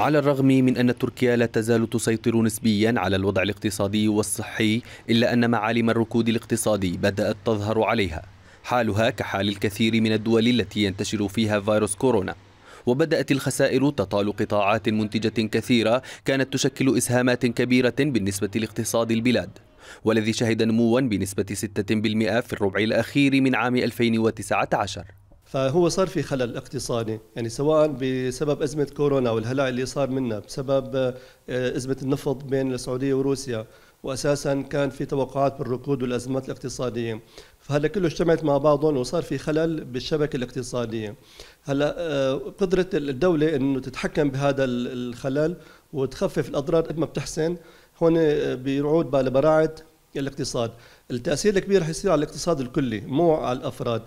على الرغم من أن تركيا لا تزال تسيطر نسبيا على الوضع الاقتصادي والصحي إلا أن معالم الركود الاقتصادي بدأت تظهر عليها حالها كحال الكثير من الدول التي ينتشر فيها فيروس كورونا وبدأت الخسائر تطال قطاعات منتجة كثيرة كانت تشكل إسهامات كبيرة بالنسبة لاقتصاد البلاد والذي شهد نموا بنسبة 6% في الربع الأخير من عام 2019 فهو صار في خلل اقتصادي يعني سواء بسبب أزمة كورونا والهلع اللي صار منها بسبب آه، أزمة النفط بين السعودية وروسيا وأساسا كان في توقعات بالركود والأزمات الاقتصادية فهلا كله اجتمعت مع بعضهم وصار في خلل بالشبكة الاقتصادية هلا آه، قدرة الدولة أنه تتحكم بهذا الخلل وتخفف الأضرار قد ما بتحسن هون آه، بيعود بالبراعة الاقتصاد التأثير الكبير رح يصير على الاقتصاد الكلي مو على الأفراد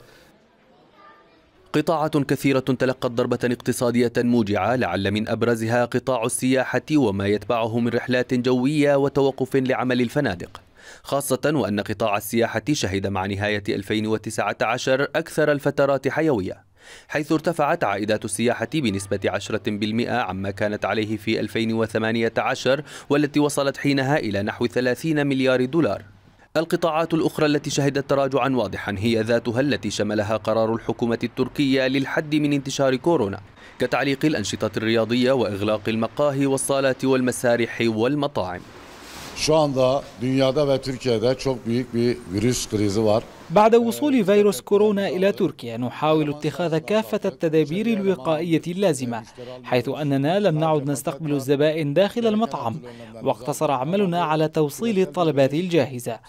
قطاعات كثيرة تلقت ضربة اقتصادية موجعة لعل من أبرزها قطاع السياحة وما يتبعه من رحلات جوية وتوقف لعمل الفنادق خاصة وأن قطاع السياحة شهد مع نهاية 2019 أكثر الفترات حيوية حيث ارتفعت عائدات السياحة بنسبة 10% عما كانت عليه في 2018 والتي وصلت حينها إلى نحو 30 مليار دولار القطاعات الأخرى التي شهدت تراجعا واضحا هي ذاتها التي شملها قرار الحكومة التركية للحد من انتشار كورونا كتعليق الأنشطة الرياضية وإغلاق المقاهي والصالات والمسارح والمطاعم Şu anda dünyada ve Türkiye'de çok büyük bir virüs krizi var. بعد وصول فيروس كورونا إلى تركيا نحاول اتخاذ كافة التدابير الوقائية اللازمة حيث أننا لم نعد نستقبل الزبائن داخل المطعم واقتصر عملنا على توصيل الطلبات الجاهزة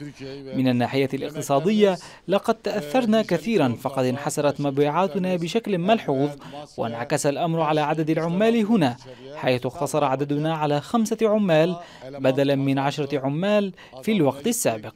من الناحية الاقتصادية لقد تأثرنا كثيرا فقد انحسرت مبيعاتنا بشكل ملحوظ وانعكس الأمر على عدد العمال هنا حيث اقتصر عددنا على خمسة عمال بدلا من عشرة عشرة عمال في الوقت السابق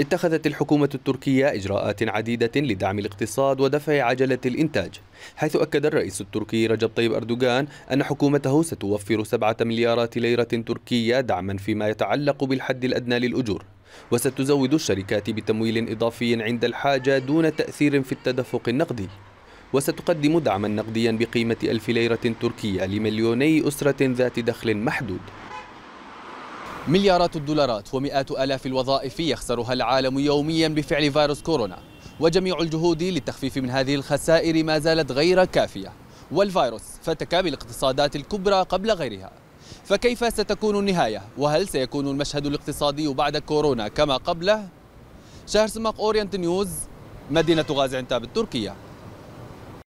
اتخذت الحكومة التركية إجراءات عديدة لدعم الاقتصاد ودفع عجلة الإنتاج حيث أكد الرئيس التركي رجب طيب أردوغان أن حكومته ستوفر سبعة مليارات ليرة تركية دعما فيما يتعلق بالحد الأدنى للأجور وستزود الشركات بتمويل إضافي عند الحاجة دون تأثير في التدفق النقدي وستقدم دعما نقديا بقيمة ألف ليرة تركية لمليوني أسرة ذات دخل محدود مليارات الدولارات ومئات آلاف الوظائف يخسرها العالم يوميا بفعل فيروس كورونا وجميع الجهود للتخفيف من هذه الخسائر ما زالت غير كافية والفيروس فتك بالاقتصادات الكبرى قبل غيرها فكيف ستكون النهاية وهل سيكون المشهد الاقتصادي بعد كورونا كما قبله شهر سماق أورينت نيوز مدينة غازي عنتاب التركية